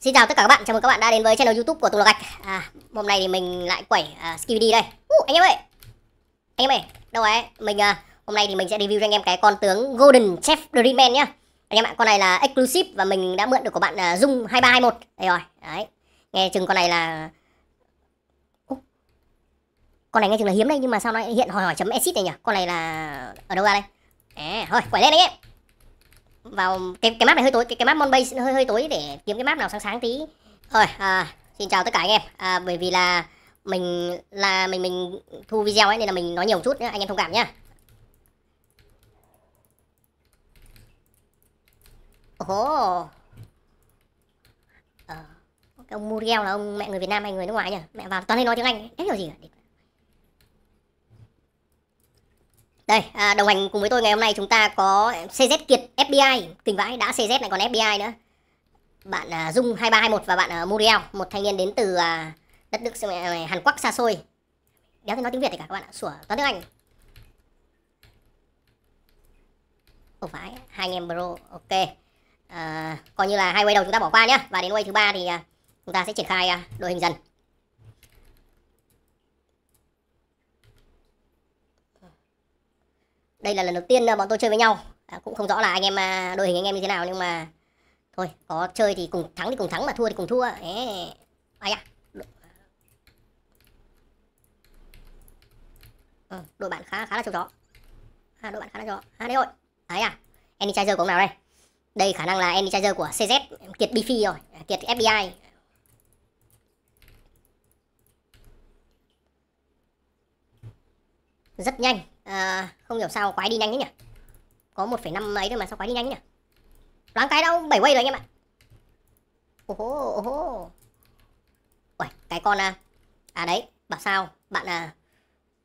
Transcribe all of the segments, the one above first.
Xin chào tất cả các bạn, chào mừng các bạn đã đến với channel YouTube của Tùng Lò Gạch. À, hôm nay thì mình lại quẩy uh, à, Skibidi đây. Uh, anh em ơi. Anh em ơi, đâu ấy? Mình uh, hôm nay thì mình sẽ review cho anh em cái con tướng Golden Chef Dreamman nhá. Anh em ạ, con này là exclusive và mình đã mượn được của bạn uh, Dung 2321. Đây rồi, đấy. Nghe chừng con này là uh, Con này nghe chừng là hiếm đây nhưng mà sao nó hiện hỏi hỏi chấm exit này nhỉ? Con này là ở đâu ra đây? À, thôi, quẩy lên anh em vào cái cái map này hơi tối cái, cái map Monbase hơi hơi tối để kiếm cái map nào sáng sáng tí rồi à, xin chào tất cả anh em à, bởi vì là mình là mình mình thu video ấy nên là mình nói nhiều chút nhé anh em thông cảm nhá ồ oh. ông Muriel là ông mẹ người Việt Nam hay người nước ngoài nhỉ mẹ vào toàn hay nói tiếng Anh ấy. em hiểu gì cả Đây, à, đồng hành cùng với tôi ngày hôm nay chúng ta có CZ Kiệt FBI, kinh vãi đã CZ này còn FBI nữa. Bạn à, Dung 2321 và bạn à, Muriel, một thanh niên đến từ à, đất nước Hàn Quốc xa xôi. Đéo thấy nói tiếng Việt thì cả các bạn ạ, sủa toán tiếng Anh. Không phải, hai anh em bro, ok. À, coi như là hai quay đầu chúng ta bỏ qua nhá và đến quay thứ ba thì à, chúng ta sẽ triển khai à, đội hình dần. đây là lần đầu tiên ờ, bọn tôi chơi với nhau à, cũng không rõ là anh em à, đội hình anh em như thế nào nhưng mà thôi có chơi thì cùng thắng thì cùng thắng mà thua thì cùng thua Ê, ai à đội bạn khá khá là trâu chó à, đội bạn khá là chó à đấy rồi đấy à energizer của ông nào đây đây khả năng là energizer của cz kiệt bfi rồi à, kiệt fbi rất nhanh à, không hiểu sao quái đi nhanh thế nhỉ có 1,5 ấy thôi mà sao quái đi nhanh thế nhỉ đoán cái đâu bảy quay rồi anh em ạ ồ hô ồ hô Uầy, cái con à à đấy bảo sao bạn à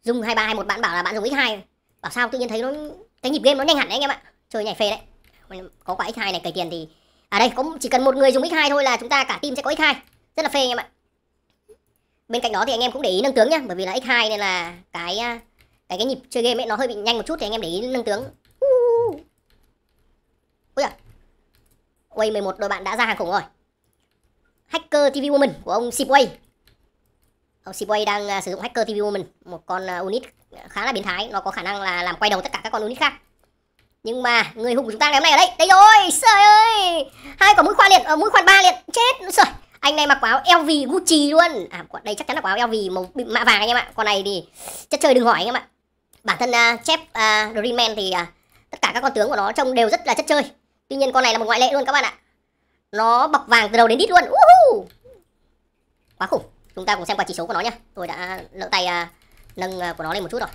dùng hai ba hai một bạn bảo là bạn dùng x 2 bảo sao tự nhiên thấy nó cái nhịp game nó nhanh hẳn đấy anh em ạ chơi nhảy phê đấy có quả x 2 này cày tiền thì à đây cũng chỉ cần một người dùng x 2 thôi là chúng ta cả team sẽ có x 2 rất là phê anh em ạ bên cạnh đó thì anh em cũng để ý nâng tướng nhá bởi vì là x 2 nên là cái à, Đấy, cái nhịp chơi game ấy nó hơi bị nhanh một chút thì anh em để ý nâng tướng. Uh. Ui à. Way 11 đội bạn đã ra hàng khủng rồi. Hacker TV Woman của ông Sipway. Ông Sipway đang à, sử dụng Hacker TV Woman, một con à, unit khá là biến thái, nó có khả năng là làm quay đầu tất cả các con unit khác. Nhưng mà người hùng của chúng ta ngày hôm nay ở đây. Đây rồi, trời ơi. Hai quả mũi khoan liền, ở ờ, mũi khoan ba liền. Chết trời. Anh này mặc áo LV Gucci luôn. À đây chắc chắn là quần áo LV màu mạ vàng anh em ạ. Con này thì chất chơi đừng hỏi anh em ạ bản thân uh, chép uh, à, Dreamman thì uh, tất cả các con tướng của nó trông đều rất là chất chơi tuy nhiên con này là một ngoại lệ luôn các bạn ạ nó bọc vàng từ đầu đến đít luôn uh-huh. quá khủng chúng ta cùng xem qua chỉ số của nó nhá tôi đã lỡ tay uh, nâng uh, của nó lên một chút rồi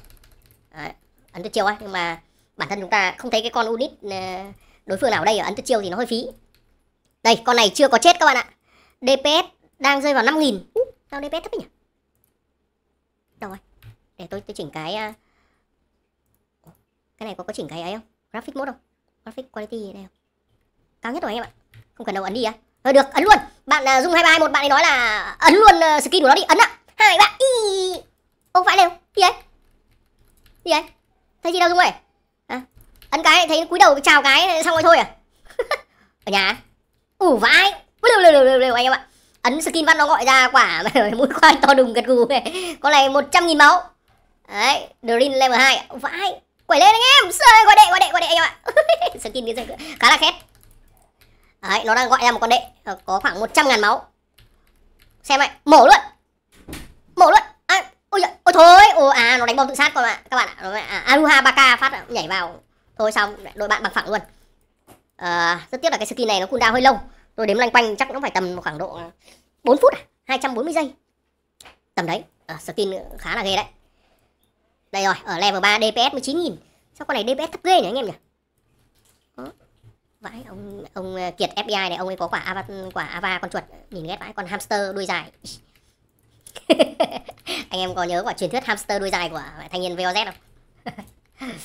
Đấy, ấn tuyết chiêu ấy nhưng mà bản thân chúng ta không thấy cái con unit uh, đối phương nào ở đây ở ấn tuyết chiêu thì nó hơi phí đây con này chưa có chết các bạn ạ dps đang rơi vào 5.000 uh, sao dps thấp ấy nhỉ đâu rồi để tôi tôi chỉnh cái uh, cái này có có chỉnh cái ấy không graphic mode không graphic quality này không cao nhất rồi anh em ạ không cần đâu ấn đi á à? được ấn luôn bạn uh, dung hai ba một bạn ấy nói là ấn luôn uh, skin của nó đi ấn ạ hai bạn ý không phải đâu gì ấy gì ấy thấy gì đâu dung ơi à, ấn cái thấy cúi đầu chào cái xong rồi thôi à ở nhà ủ vãi lều lều lều lều anh em ạ ấn skin văn nó gọi ra quả mũi khoai to đùng gật gù này con này 100 nghìn máu đấy Dream level 2 vãi quẩy lên anh em Sơi, gọi đệ gọi đệ gọi đệ anh em ạ skin cái dây khá là khét đấy nó đang gọi ra một con đệ ờ, có khoảng 100 ngàn máu xem lại, mổ luôn mổ luôn à, ôi giời, ôi thôi ôi à nó đánh bom tự sát con ạ các bạn ạ nó, à, aruha baka phát nhảy vào thôi xong đội bạn bằng phẳng luôn à, rất tiếc là cái skin này nó cooldown hơi lâu tôi đếm lanh quanh chắc nó phải tầm khoảng độ 4 phút à 240 giây tầm đấy à, ờ, skin khá là ghê đấy đây rồi, ở level 3 DPS 19.000 Sao con này DPS thấp ghê nhỉ anh em nhỉ Vãi, ông ông ờ, Kiệt FBI này, ông ấy có quả ava, quả ava con chuột Nhìn ghét vãi, con hamster đuôi dài Anh em có nhớ quả truyền thuyết hamster đuôi dài của thanh niên VOZ không?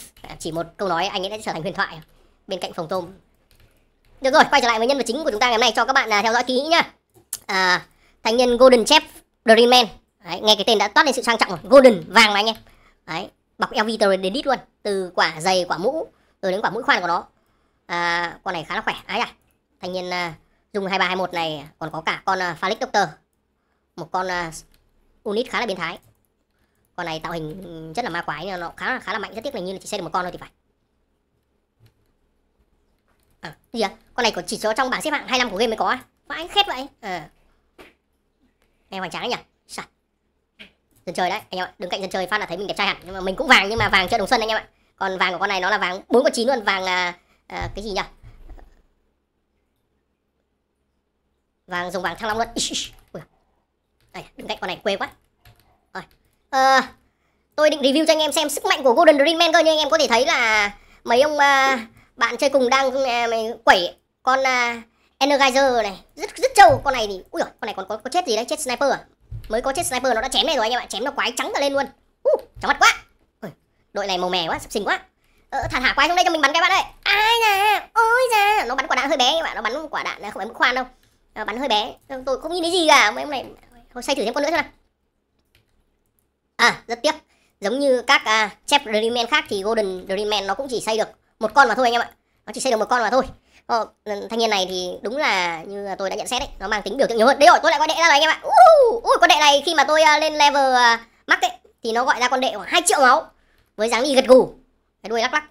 Chỉ một câu nói anh ấy đã trở thành huyền thoại Bên cạnh phòng tôm Được rồi, quay trở lại với nhân vật chính của chúng ta ngày hôm nay cho các bạn à, theo dõi kỹ nhá à, Thanh niên Golden Chef Dreamman Đấy, nghe cái tên đã toát lên sự sang trọng rồi. Golden vàng mà anh em đấy bọc LV từ đến đít luôn từ quả dày quả mũ rồi đến quả mũi khoan của nó à, con này khá là khỏe ấy à thanh niên à, dùng 2321 này còn có cả con à, Phalix Doctor một con à, unit khá là biến thái con này tạo hình rất là ma quái nên nó khá là khá là mạnh rất tiếc là như là chỉ xây được một con thôi thì phải à, gì à? con này có chỉ số trong bảng xếp hạng 25 của game mới có à? vãi khét vậy à. nghe hoành tráng nhỉ dân chơi đấy anh em ạ đứng cạnh dân chơi phát là thấy mình đẹp trai hẳn nhưng mà mình cũng vàng nhưng mà vàng chợ đồng xuân anh em ạ còn vàng của con này nó là vàng bốn con chín luôn vàng là à, cái gì nhỉ vàng dùng vàng thăng long luôn Ui, đây, đứng cạnh con này quê quá rồi à, tôi định review cho anh em xem sức mạnh của golden dream man cơ nhưng anh em có thể thấy là mấy ông à, bạn chơi cùng đang à, quẩy con à, energizer này rất rất trâu con này thì ui dồi, con này còn có, có chết gì đấy chết sniper à mới có chết sniper nó đã chém này rồi anh em ạ chém nó quái trắng cả lên luôn uh, chóng mặt quá đội này màu mè quá sập xình quá ờ, thả thả quái xuống đây cho mình bắn cái bạn ơi ai nè ôi da nó bắn quả đạn hơi bé anh em ạ nó bắn quả đạn không phải mức khoan đâu nó ờ, bắn hơi bé ờ, tôi không nhìn thấy gì cả mấy ông này thôi say thử thêm con nữa xem nào à rất tiếc giống như các uh, chép Dreamman khác thì Golden Dreamman nó cũng chỉ xây được một con mà thôi anh em ạ nó chỉ xây được một con mà thôi Ờ, thanh niên này thì đúng là như là tôi đã nhận xét đấy nó mang tính biểu tượng nhiều hơn đấy rồi tôi lại gọi đệ ra rồi anh em ạ uh, ui con đệ này khi mà tôi uh, lên level uh, à, mắc ấy thì nó gọi ra con đệ khoảng 2 triệu máu với dáng đi gật gù cái đuôi lắc lắc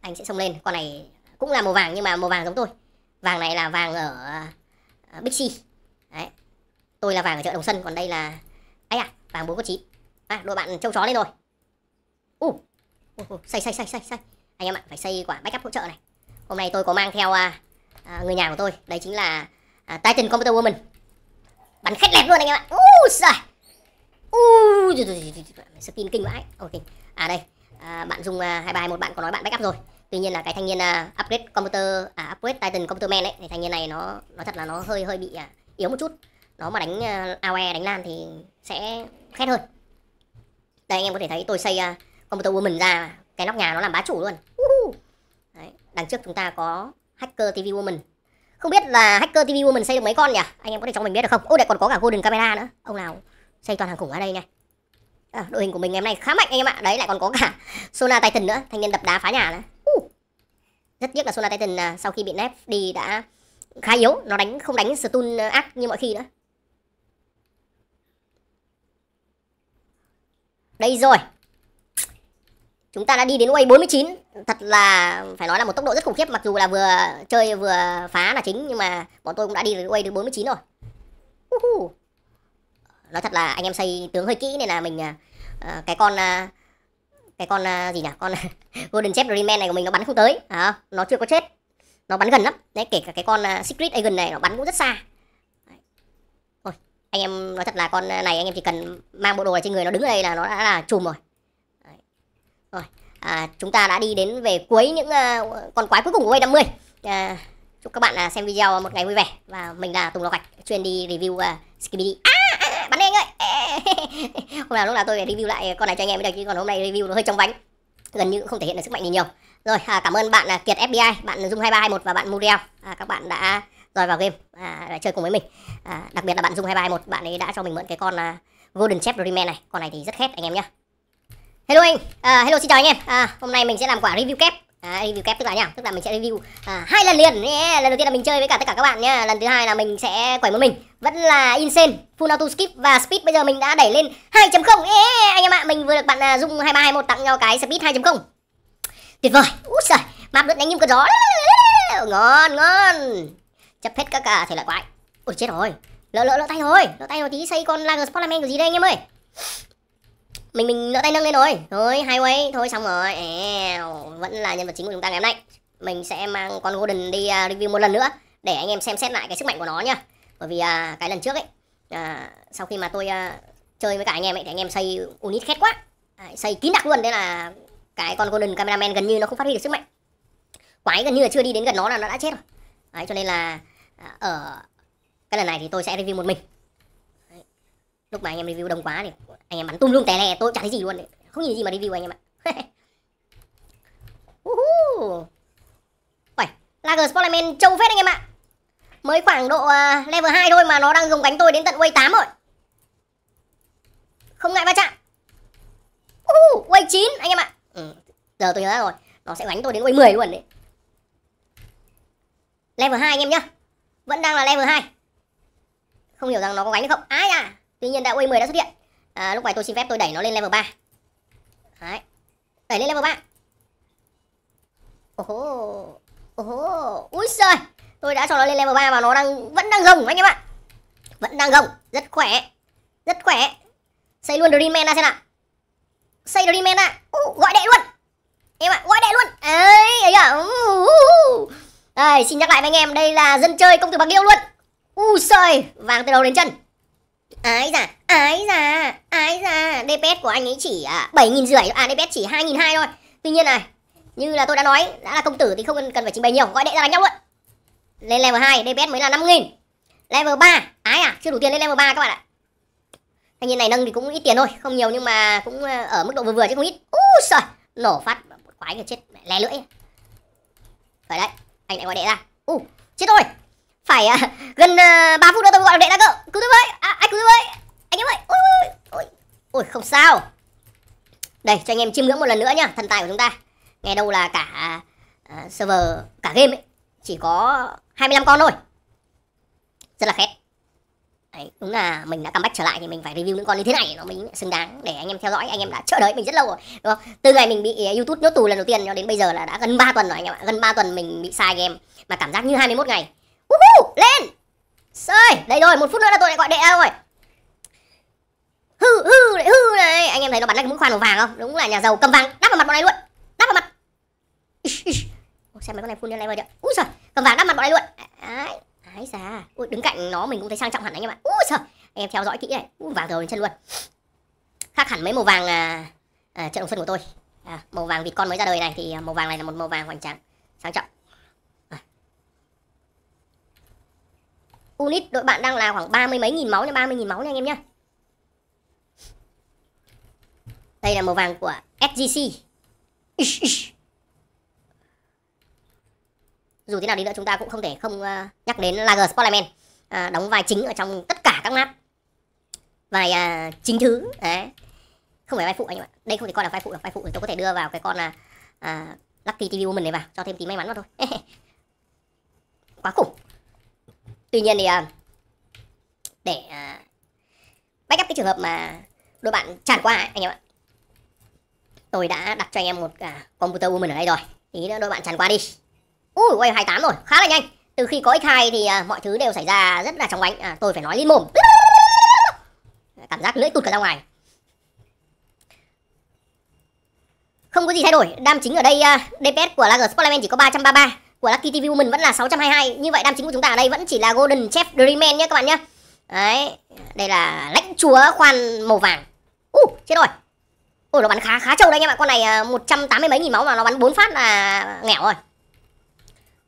anh sẽ xông lên con này cũng là màu vàng nhưng mà màu vàng giống tôi vàng này là vàng ở uh, big đấy tôi là vàng ở chợ đồng sân còn đây là ấy à vàng bốn có chín à đội bạn châu chó lên rồi u uh, uh, uh, xây xây. say say say anh em ạ phải xây quả backup hỗ trợ này Hôm nay tôi có mang theo à, à, người nhà của tôi Đấy chính là à, Titan Computer Woman Bắn khét lẹp luôn anh em ạ Úi giời Úi Skin kinh quá Ok À đây à, Bạn dùng à, hai à, một bạn có nói bạn backup rồi Tuy nhiên là cái thanh niên à, upgrade computer À upgrade Titan Computer Man ấy Thì thanh niên này nó nó thật là nó hơi hơi bị à, yếu một chút Nó mà đánh à, AOE đánh lan thì sẽ khét hơn Đây anh em có thể thấy tôi xây à, Computer Woman ra Cái nóc nhà nó làm bá chủ luôn Úi đằng trước chúng ta có hacker tv woman không biết là hacker tv woman xây được mấy con nhỉ anh em có thể cho mình biết được không ô lại còn có cả golden camera nữa ông nào xây toàn hàng khủng ở đây này à, đội hình của mình ngày hôm nay khá mạnh anh em ạ đấy lại còn có cả sona titan nữa thanh niên đập đá phá nhà nữa uh. rất tiếc là sona titan à, sau khi bị nép đi đã khá yếu nó đánh không đánh stun ác như mọi khi nữa đây rồi Chúng ta đã đi đến quay 49 Thật là phải nói là một tốc độ rất khủng khiếp Mặc dù là vừa chơi vừa phá là chính Nhưng mà bọn tôi cũng đã đi đến quay đến 49 rồi uh-huh. Nói thật là anh em xây tướng hơi kỹ Nên là mình uh, cái con uh, Cái con uh, gì nhỉ Con Golden Chef Dreamman này của mình nó bắn không tới à, Nó chưa có chết Nó bắn gần lắm Đấy kể cả cái con uh, Secret Agent này nó bắn cũng rất xa anh em nói thật là con này anh em chỉ cần mang bộ đồ này trên người nó đứng ở đây là nó đã là chùm rồi rồi, à, chúng ta đã đi đến về cuối những uh, con quái cuối cùng của Way50. À, ờ, chúc các bạn uh, xem video một ngày vui vẻ. Và mình là Tùng Lộc Gạch, chuyên đi review uh, ờ, Skibidi. À, à, à, bắn đi anh ơi! hôm nào lúc nào tôi phải review lại con này cho anh em mới được, chứ còn hôm nay review nó hơi trong vánh. Gần như không thể hiện được sức mạnh gì nhiều. Rồi, à, cảm ơn bạn uh, Kiệt FBI, bạn Dung2321 và bạn Muriel. À, các bạn đã rồi vào game à, đã chơi cùng với mình à, đặc biệt là bạn dung hai ba một bạn ấy đã cho mình mượn cái con uh, golden chef dream này con này thì rất khét anh em nhé Hello anh, à, hello xin chào anh em. À, hôm nay mình sẽ làm quả review kép. À, review kép tức là nhá, tức là mình sẽ review à, hai lần liền. Yeah, lần đầu tiên là mình chơi với cả tất cả các bạn nhá, lần thứ hai là mình sẽ quẩy một mình. Vẫn là insane, full auto skip và speed bây giờ mình đã đẩy lên 2.0. Yeah, anh em ạ, à, mình vừa được bạn à, Dung 2321 tặng nhau cái speed 2.0. Tuyệt vời. Úi giời, map lướt đánh như cơn gió. Ngon ngon. Chấp hết các cả à, thể loại quái. Ôi chết rồi. Lỡ lỡ lỡ tay rồi, lỡ tay rồi tí xây con Lager Sportman của gì đây anh em ơi mình mình nỡ tay nâng lên rồi thôi hai way thôi xong rồi Eo, vẫn là nhân vật chính của chúng ta ngày hôm nay mình sẽ mang con golden đi uh, review một lần nữa để anh em xem xét lại cái sức mạnh của nó nhá bởi vì à, cái lần trước ấy à, sau khi mà tôi à, chơi với cả anh em ấy thì anh em xây unit khét quá à, xây kín đặc luôn thế là cái con golden cameraman gần như nó không phát huy được sức mạnh quái gần như là chưa đi đến gần nó là nó đã chết rồi đấy cho nên là à, ở cái lần này thì tôi sẽ review một mình lúc mà anh em review đông quá thì anh em bắn tung lung té lè tôi chẳng thấy gì luôn đấy. không nhìn gì mà review anh em ạ uhu ôi lager sportman trâu phết anh em ạ mới khoảng độ uh, level 2 thôi mà nó đang dùng cánh tôi đến tận quay 8 rồi không ngại va chạm uhu quay 9 anh em ạ ừ, giờ tôi nhớ rồi nó sẽ gánh tôi đến quay 10 luôn đấy level 2 anh em nhá vẫn đang là level 2 không hiểu rằng nó có gánh hay không ái à tuy nhiên đã quay 10 đã xuất hiện à, lúc này tôi xin phép tôi đẩy nó lên level 3 Đấy. đẩy lên level ba, ô hô ô hô úi giời tôi đã cho nó lên level 3 và nó đang vẫn đang gồng anh em ạ vẫn đang gồng rất khỏe rất khỏe xây luôn dreamman ra xem nào xây dreamman ra uh, gọi đệ luôn em ạ gọi đệ luôn ấy ấy à đây xin nhắc lại với anh em đây là dân chơi công tử bạc liêu luôn u uh, vàng từ đầu đến chân Ái già, ái già, ái già, DPS của anh ấy chỉ à, bảy nghìn rưỡi, à DPS chỉ hai nghìn hai thôi. Tuy nhiên này, như là tôi đã nói, đã là công tử thì không cần, phải trình bày nhiều, gọi đệ ra đánh nhau luôn. Lên level 2, DPS mới là năm nghìn. Level 3, ái à, chưa đủ tiền lên level 3 các bạn ạ. Thanh niên này nâng thì cũng ít tiền thôi, không nhiều nhưng mà cũng à, ở mức độ vừa vừa chứ không ít. Úi giời, nổ phát quái người chết, mẹ lé lưỡi. Rồi đấy, anh lại gọi đệ ra. U, chết rồi. Phải à, gần uh, à, 3 phút nữa tôi gọi đệ ra cơ. Cứu tôi với tách lưỡi anh em ơi ôi, ôi, ôi. không sao đây cho anh em chiêm ngưỡng một lần nữa nhá thần tài của chúng ta nghe đâu là cả uh, server cả game ấy chỉ có 25 con thôi rất là khét Đấy, đúng là mình đã cầm bách trở lại thì mình phải review những con như thế này nó mới xứng đáng để anh em theo dõi anh em đã chờ đợi mình rất lâu rồi đúng không từ ngày mình bị à, youtube nhốt tù lần đầu tiên cho đến bây giờ là đã gần 3 tuần rồi anh em ạ gần 3 tuần mình bị sai game mà cảm giác như 21 ngày uh -huh, lên Sơi, đây rồi, một phút nữa là tôi lại gọi đệ ra rồi Hư, hư, lại hư này Anh em thấy nó bắn ra cái mũi khoan màu vàng không? Đúng là nhà giàu cầm vàng, đắp vào mặt bọn này luôn Đắp vào mặt ish, ish. Ủa, Xem mấy con này full lên này vào chưa? Úi giời, cầm vàng đắp mặt bọn này luôn ái đấy xa Ui, đứng cạnh nó mình cũng thấy sang trọng hẳn anh em ạ Úi giời, anh em theo dõi kỹ này Úi, vàng thầu lên chân luôn Khác hẳn mấy màu vàng à, à, trận đồng xuân của tôi à, Màu vàng vịt con mới ra đời này Thì à, màu vàng này là một màu vàng hoành tráng Sang trọng Unit đội bạn đang là khoảng ba mươi mấy nghìn máu nha, ba mươi nghìn máu nha anh em nhé. Đây là màu vàng của SGC. Ish, ish. Dù thế nào đi nữa chúng ta cũng không thể không ờ, nhắc đến Lager Sportman à, ờ, đóng vai chính ở trong tất cả các map. Vai à, chính thứ đấy. Không phải vai phụ anh em ạ. Đây không thể coi là vai phụ, được vai phụ thì tôi có thể đưa vào cái con là à, Lucky TV Woman này vào cho thêm tí may mắn vào thôi. Quá khủng tuy nhiên thì à, để à, backup cái trường hợp mà đôi bạn tràn qua anh em ạ tôi đã đặt cho anh em một à, computer woman ở đây rồi ý nữa đôi bạn tràn qua đi ui quay 28 rồi khá là nhanh từ khi có x2 thì à, mọi thứ đều xảy ra rất là chóng ánh à, tôi phải nói lên mồm cảm giác lưỡi tụt cả ra ngoài không có gì thay đổi đam chính ở đây uh, à, DPS của Lager Sportman chỉ có 333 của Lucky TV Woman vẫn là 622 như vậy đam chính của chúng ta ở đây vẫn chỉ là Golden Chef Dreamman nhé các bạn nhé đấy đây là lãnh chúa khoan màu vàng u uh, chết rồi ôi nó bắn khá khá trâu đấy nha bạn con này 180 à, mấy nghìn máu mà nó bắn bốn phát là nghèo rồi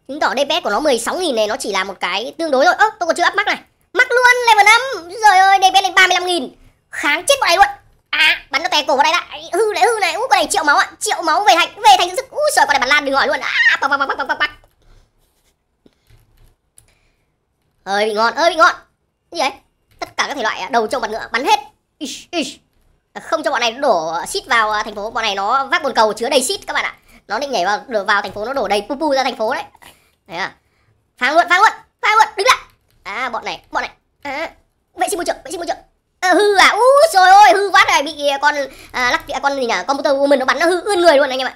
chứng tỏ DPS của nó 16 nghìn này nó chỉ là một cái tương đối thôi ơ tôi còn chưa áp mắc này mắc luôn level 5 rồi ơi DPS lên 35 nghìn kháng chết con này luôn À, bắn nó tè cổ vào đây đã. Hư đấy hư này. Ú con này triệu máu ạ. Triệu máu về thành về thành sức. Úi trời con này bắn lan đừng hỏi luôn. À, bạc, bạc, bạc, bạc, bạc. ơi bị ngon ơi bị ngon gì đấy tất cả các thể loại à, đầu trâu mặt ngựa bắn hết ish, ish. À, không cho bọn này đổ shit vào à, thành phố bọn này nó vác bồn cầu chứa đầy shit các bạn ạ nó định nhảy vào đổ vào thành phố nó đổ đầy pu pu ra thành phố đấy đấy à phá luận phá luận phá luôn đứng lại à bọn này bọn này à, vệ sinh môi trường vệ sinh môi trường à, hư à u trời ơi, hư quá này bị con à, lắc à, con gì nhỉ computer woman nó bắn nó hư ươn người luôn anh em ạ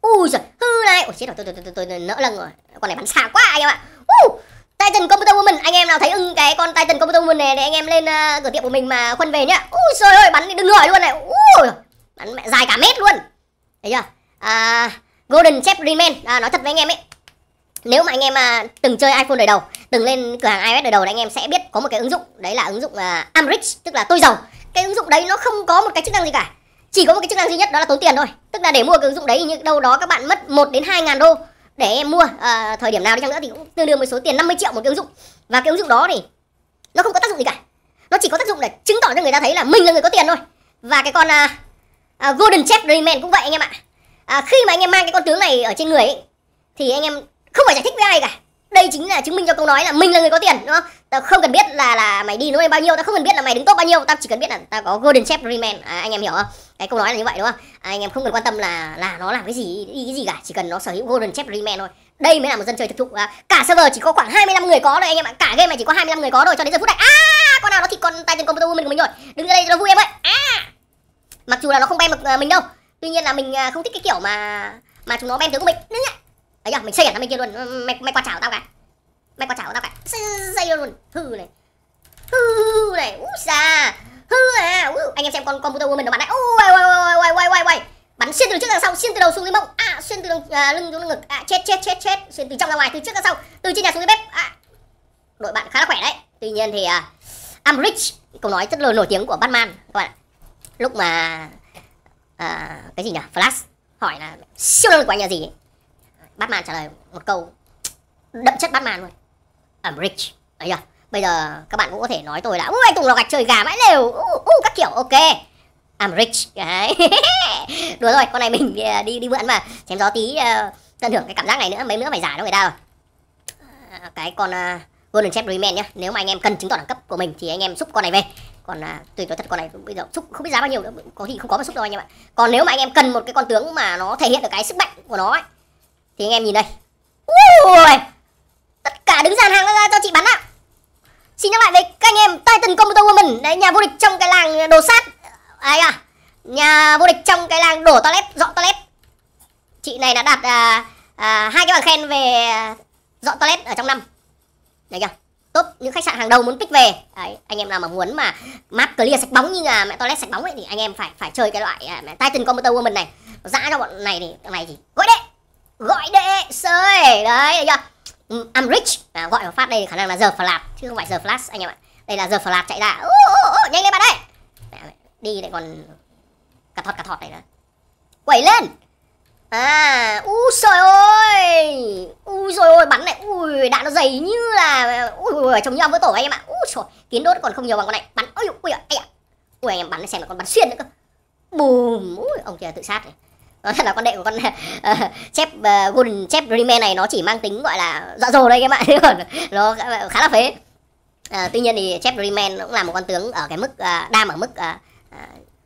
u trời, hư này ôi chết rồi tôi tôi tôi, tôi, tôi nỡ lần rồi con này bắn xa quá anh em ạ uh, Titan Computer Woman Anh em nào thấy ưng cái con Titan Computer Woman này Thì anh em lên uh, cửa tiệm của mình mà khuân về nhá Ui trời ơi bắn đừng ngửi luôn này Ui bắn mẹ dài cả mét luôn Thấy chưa à, Golden Chef Remain à, Nói thật với anh em ấy nếu mà anh em à, từng chơi iPhone đời đầu, từng lên cửa hàng iOS đời đầu thì anh em sẽ biết có một cái ứng dụng đấy là ứng dụng à, Amrich tức là tôi giàu. Cái ứng dụng đấy nó không có một cái chức năng gì cả. Chỉ có một cái chức năng duy nhất đó là tốn tiền thôi. Tức là để mua cái ứng dụng đấy như đâu đó các bạn mất 1 đến 2 ngàn đô để em mua à, thời điểm nào đi chăng nữa thì cũng tương đương với số tiền 50 triệu một cái ứng dụng và cái ứng dụng đó thì nó không có tác dụng gì cả nó chỉ có tác dụng để chứng tỏ cho người ta thấy là mình là người có tiền thôi và cái con à, à, golden chef dreamman cũng vậy anh em ạ à, khi mà anh em mang cái con tướng này ở trên người ấy, thì anh em không phải giải thích với ai cả đây chính là chứng minh cho câu nói là mình là người có tiền đúng không tao không cần biết là là mày đi nó bao nhiêu tao không cần biết là mày đứng tốt bao nhiêu tao chỉ cần biết là tao có golden chef remain à, anh em hiểu không cái câu nói là như vậy đúng không à, anh em không cần quan tâm là là nó làm cái gì đi cái gì cả chỉ cần nó sở hữu golden chef remain thôi đây mới là một dân chơi thực thụ à, cả server chỉ có khoảng 25 người có thôi anh em ạ cả game này chỉ có 25 người có rồi cho đến giờ phút này à con nào nó thì con tay chân công woman của mình rồi đứng ra đây cho nó vui em ơi à mặc dù là nó không bay được à, mình đâu tuy nhiên là mình à, không thích cái kiểu mà mà chúng nó bay tướng của mình ấy à mình xây ở bên kia luôn mày mày qua chảo tao cả mày qua chảo tao cả xây luôn hư này hư này úi xa hư à anh em xem con computer woman nó bắn đấy ôi ôi ôi ôi ôi ôi ôi bắn xuyên từ trước ra sau xuyên từ đầu xuống dưới mông à xuyên từ đường, à, lưng xuống ngực à chết chết chết chết xuyên từ trong ra ngoài từ trước ra sau từ trên nhà xuống dưới bếp à đội bạn khá là khỏe đấy tuy nhiên thì à, Amrich câu nói rất là nổi tiếng của Batman các bạn lúc mà à, cái gì nhỉ Flash hỏi là siêu năng lực của anh là gì Batman trả lời một câu đậm chất Batman luôn I'm rich Đấy chưa Bây giờ các bạn cũng có thể nói tôi là Ui anh Tùng lò gạch chơi gà mãi đều uh, uh, Các kiểu ok I'm rich Đấy Đùa rồi con này mình à, đi đi vượn mà Chém gió tí uh, tận hưởng cái cảm giác này nữa Mấy nữa phải giải cho người ta rồi à, Cái con uh, Golden Chef Remain nhá Nếu mà anh em cần chứng tỏ đẳng cấp của mình Thì anh em xúc con này về còn à, tùy nói thật con này bây giờ xúc không biết giá bao nhiêu nữa có thì không có mà xúc đâu anh em ạ còn nếu mà anh em cần một cái con tướng mà nó thể hiện được cái sức mạnh của nó ấy, thì anh em nhìn đây Ui, tất cả đứng dàn hàng ra cho chị bắn ạ xin nhắc lại với các anh em Titan Computer Woman đấy nhà vô địch trong cái làng đồ sát ai à nhà vô địch trong cái làng đổ toilet dọn toilet chị này đã đạt à, à, hai cái bằng khen về à, dọn toilet ở trong năm đấy chưa top những khách sạn hàng đầu muốn pick về đấy, anh em nào mà muốn mà map clear sạch bóng như là mẹ toilet sạch bóng ấy thì anh em phải phải chơi cái loại à, Titan Computer Woman này dã cho bọn này thì bọn này thì gọi đấy gọi đệ sơi đấy thấy chưa ừ, I'm rich à, gọi một phát đây khả năng là giờ flash chứ không phải giờ flash anh em ạ đây là giờ flash chạy ra ô, ô, ô, nhanh lên bạn đây đi lại còn cà thọt cà thọt này nữa quẩy lên à u sôi ơi u rồi ôi bắn này ui đạn nó dày như là ui trông ông với tổ anh em ạ u trời kiến đốt còn không nhiều bằng con này bắn ôi ui ui ui anh em bắn xem là còn bắn xuyên nữa cơ bùm ui ông kia tự sát này Ờ, là con đệ của con uh, chép uh, golden chép rime này nó chỉ mang tính gọi là dọa dồ đây các bạn chứ còn nó khá là phế à, tuy nhiên thì chép rime cũng là một con tướng ở cái mức uh, đam ở mức uh,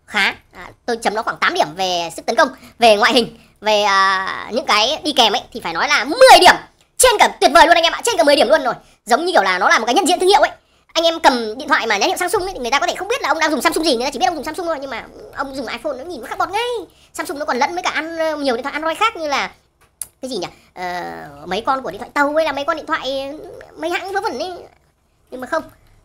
khá à, tôi chấm nó khoảng 8 điểm về sức tấn công về ngoại hình về uh, những cái đi kèm ấy thì phải nói là 10 điểm trên cả tuyệt vời luôn anh em ạ trên cả 10 điểm luôn rồi giống như kiểu là nó là một cái nhận diện thương hiệu ấy anh em cầm điện thoại mà nhãn hiệu Samsung ấy, thì người ta có thể không biết là ông đang dùng Samsung gì người ta chỉ biết ông dùng Samsung thôi nhưng mà ông dùng iPhone nó nhìn nó khác bọt ngay Samsung nó còn lẫn với cả ăn ờ, nhiều điện thoại Android khác như là cái gì nhỉ ờ, mấy con của điện thoại tàu hay là mấy con điện thoại ừ, mấy hãng vớ vẩn ấy nhưng mà không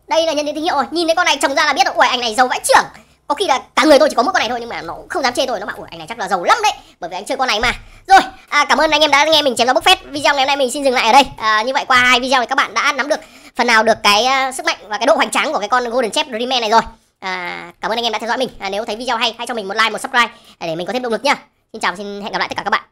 đây là nhân đến tín hiệu rồi nhìn thấy con này trồng ra là biết rồi ui anh này giàu vãi trưởng có khi là cả người tôi chỉ có mỗi con này thôi nhưng mà nó không dám chê tôi nó bảo ủa anh này chắc là giàu lắm đấy bởi vì anh chơi con này mà rồi à, cảm ơn anh em đã nghe mình chém gió bốc phét video ngày hôm nay mình xin dừng lại ở đây à, như vậy qua hai video thì các bạn đã nắm được phần nào được cái uh, sức mạnh và cái độ hoành tráng của cái con Golden Chef Dreamman này rồi. À, cảm ơn anh em đã theo dõi mình. À, nếu thấy video hay hãy cho mình một like, một subscribe để mình có thêm động lực nhá. Xin chào và xin hẹn gặp lại tất cả các bạn.